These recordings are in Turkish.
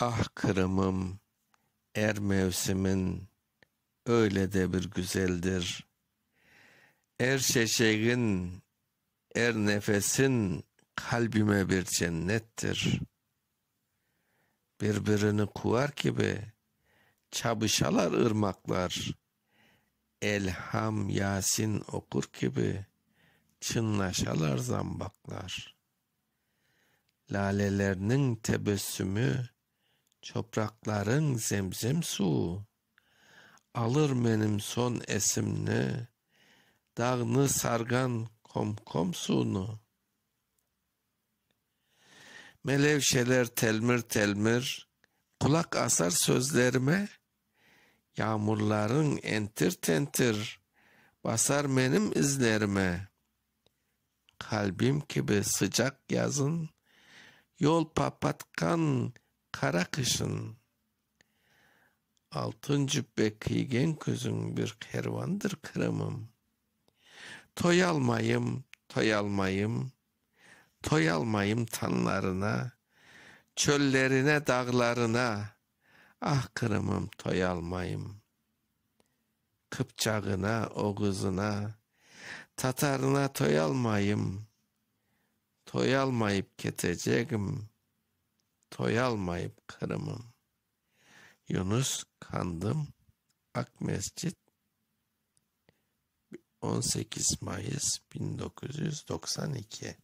Ah kırımım, er mevsimin, öyle de bir güzeldir. Er şeşeğin, er nefesin, kalbime bir cennettir. Birbirini kuvar gibi, çabışalar ırmaklar. Elham Yasin okur gibi, çınlaşalar zambaklar. Lalelerinin tebessümü, Çoprakların zemzem su alır benim son esimni, dağını sargan komkom suunu. Melevşeler telmir telmir, kulak asar sözlerime, yağmurların entir tentir, basar benim izlerime. Kalbim gibi sıcak yazın, yol papatkan Karakış'ın altın cübbe kıygen kızın bir kervandır kırımım. Toy almayım, toy almayım, toy almayım tanlarına, çöllerine, dağlarına, ah kırımım toy almayım. Kıpçağına, oğuzuna, Tatarına toy almayım, toy almayıp keteceğim.'' toyalmayıp kırımım. Yunus Kandım Ak Mescit 18 Mayıs 1992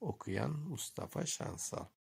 Okuyan Mustafa Şansal